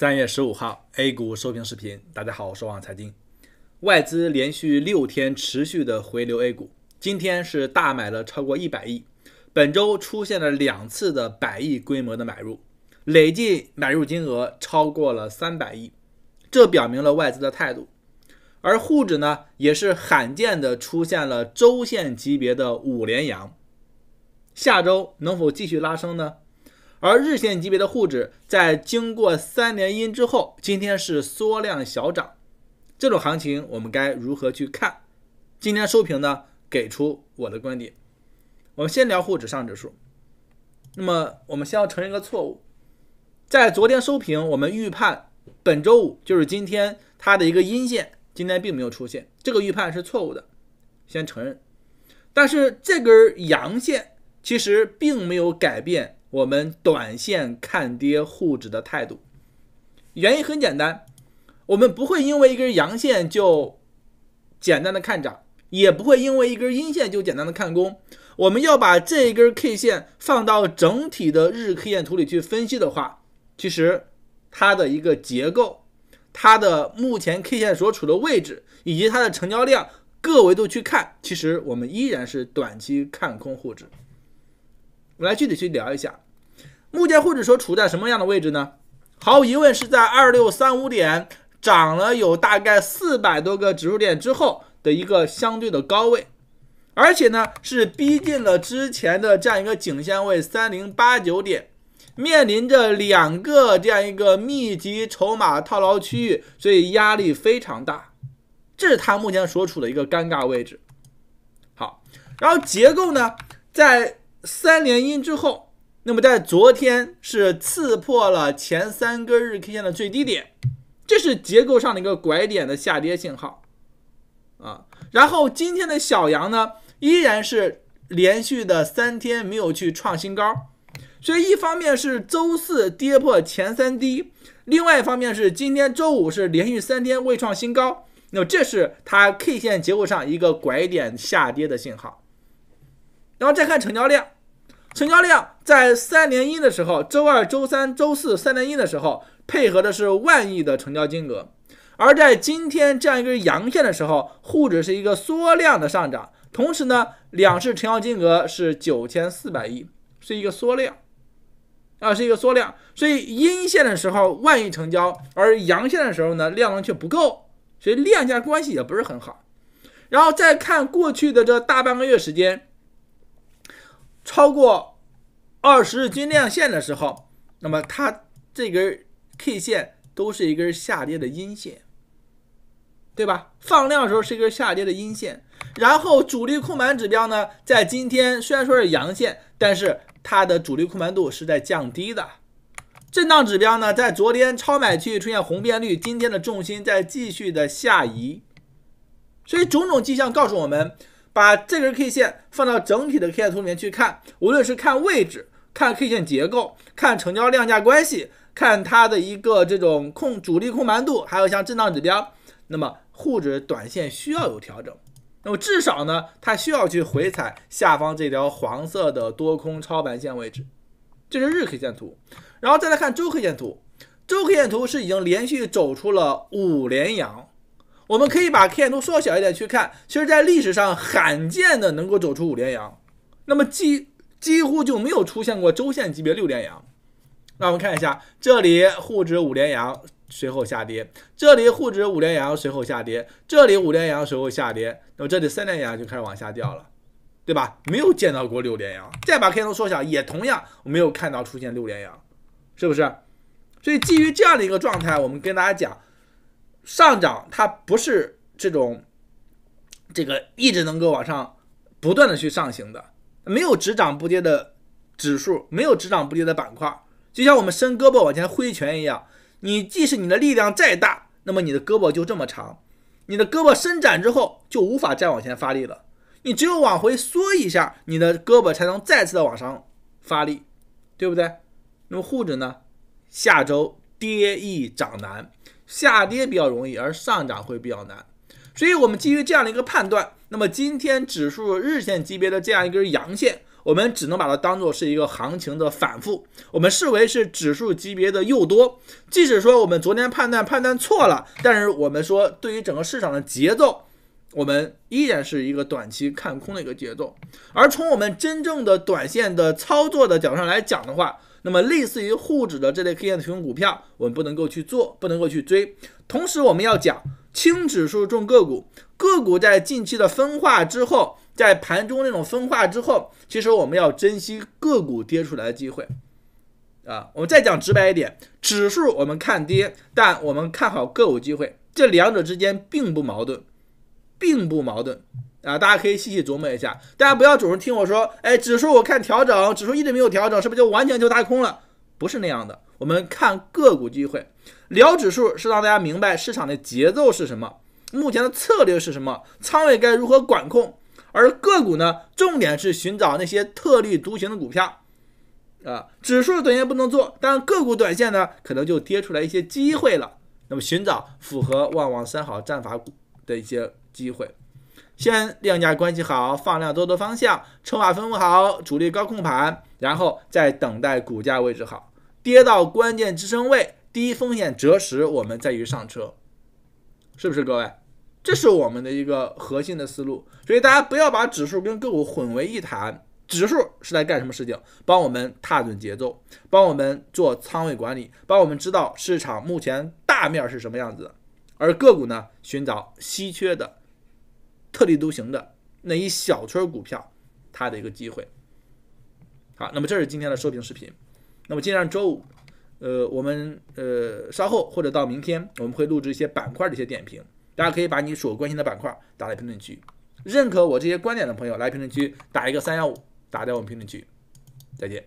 三月十五号，A 股收评视频。大家好，我是王财经。外资连续六天持续的回流 A 股，今天是大买了超过一百亿，本周出现了两次的百亿规模的买入，累计买入金额超过了三百亿。这表明了外资的态度。而沪指呢，也是罕见的出现了周线级别的五连阳，下周能否继续拉升呢？而日线级别的沪指在经过三连阴之后，今天是缩量小涨，这种行情我们该如何去看？今天收评呢？给出我的观点。我们先聊沪指上指数。那么我们先要承认一个错误，在昨天收评，我们预判本周五就是今天它的一个阴线，今天并没有出现，这个预判是错误的，先承认。但是这根阳线其实并没有改变。我们短线看跌沪指的态度，原因很简单，我们不会因为一根阳线就简单的看涨，也不会因为一根阴线就简单的看空。我们要把这一根 K 线放到整体的日 K 线图里去分析的话，其实它的一个结构、它的目前 K 线所处的位置以及它的成交量各维度去看，其实我们依然是短期看空沪指。我们来具体去聊一下，目前沪指说处在什么样的位置呢？毫无疑问是在二六三五点涨了有大概四百多个指数点之后的一个相对的高位，而且呢是逼近了之前的这样一个颈线位三零八九点，面临着两个这样一个密集筹码套牢区域，所以压力非常大，这是它目前所处的一个尴尬位置。好，然后结构呢在。三连阴之后，那么在昨天是刺破了前三根日 K 线的最低点，这是结构上的一个拐点的下跌信号啊。然后今天的小阳呢，依然是连续的三天没有去创新高，所以一方面是周四跌破前三低，另外一方面是今天周五是连续三天未创新高，那这是它 K 线结构上一个拐点下跌的信号。然后再看成交量，成交量在三连阴的时候，周二、周三、周四三连阴的时候，配合的是万亿的成交金额；而在今天这样一根阳线的时候，沪指是一个缩量的上涨，同时呢，两市成交金额是九千四百亿，是一个缩量，啊，是一个缩量。所以阴线的时候万亿成交，而阳线的时候呢量能却不够，所以量价关系也不是很好。然后再看过去的这大半个月时间。超过二十日均量线的时候，那么它这根 K 线都是一根下跌的阴线，对吧？放量的时候是一根下跌的阴线。然后主力控盘指标呢，在今天虽然说是阳线，但是它的主力控盘度是在降低的。震荡指标呢，在昨天超买区域出现红边率，今天的重心在继续的下移，所以种种迹象告诉我们。把这根 K 线放到整体的 K 线图里面去看，无论是看位置、看 K 线结构、看成交量价关系、看它的一个这种控主力控盘度，还有像震荡指标，那么沪指短线需要有调整，那么至少呢，它需要去回踩下方这条黄色的多空超盘线位置，这是日 K 线图，然后再来看周 K 线图，周 K 线图是已经连续走出了五连阳。我们可以把 K 线图缩小一点去看，其实在历史上罕见的能够走出五连阳，那么几几乎就没有出现过周线级别六连阳。那我们看一下，这里沪指五连阳随后下跌，这里沪指五连阳随后下跌，这里五连阳随后下跌，那么这里三连阳就开始往下掉了，对吧？没有见到过六连阳，再把 K 线图缩小，也同样没有看到出现六连阳，是不是？所以基于这样的一个状态，我们跟大家讲。上涨它不是这种，这个一直能够往上不断的去上行的，没有只涨不跌的指数，没有只涨不跌的板块。就像我们伸胳膊往前挥拳一样，你即使你的力量再大，那么你的胳膊就这么长，你的胳膊伸展之后就无法再往前发力了。你只有往回缩一下，你的胳膊才能再次的往上发力，对不对？那么沪指呢，下周跌易涨难。下跌比较容易，而上涨会比较难，所以，我们基于这样的一个判断，那么今天指数日线级别的这样一根阳线，我们只能把它当做是一个行情的反复，我们视为是指数级别的诱多。即使说我们昨天判断判断错了，但是我们说对于整个市场的节奏，我们依然是一个短期看空的一个节奏。而从我们真正的短线的操作的角度上来讲的话，那么，类似于沪指的这类 K 线的雄股票，我们不能够去做，不能够去追。同时，我们要讲轻指数、重个股。个股在近期的分化之后，在盘中那种分化之后，其实我们要珍惜个股跌出来的机会。啊，我们再讲直白一点，指数我们看跌，但我们看好个股机会，这两者之间并不矛盾，并不矛盾。啊，大家可以细细琢磨一下。大家不要总是听我说，哎，指数我看调整，指数一直没有调整，是不是就完全就踏空了？不是那样的，我们看个股机会，聊指数是让大家明白市场的节奏是什么，目前的策略是什么，仓位该如何管控。而个股呢，重点是寻找那些特立独行的股票。啊，指数短线不能做，但个股短线呢，可能就跌出来一些机会了。那么寻找符合“旺旺三好”战法股的一些机会。先量价关系好，放量多的方向，筹码分布好，主力高控盘，然后再等待股价位置好，跌到关键支撑位，低风险择时，我们再去上车，是不是各位？这是我们的一个核心的思路，所以大家不要把指数跟个股混为一谈，指数是在干什么事情？帮我们踏准节奏，帮我们做仓位管理，帮我们知道市场目前大面是什么样子，而个股呢，寻找稀缺的。特立独行的那一小圈股票，它的一个机会。好，那么这是今天的收评视频。那么今天周五，呃，我们呃稍后或者到明天，我们会录制一些板块的一些点评。大家可以把你所关心的板块打在评论区。认可我这些观点的朋友，来评论区打一个三幺五，打在我们评论区。再见。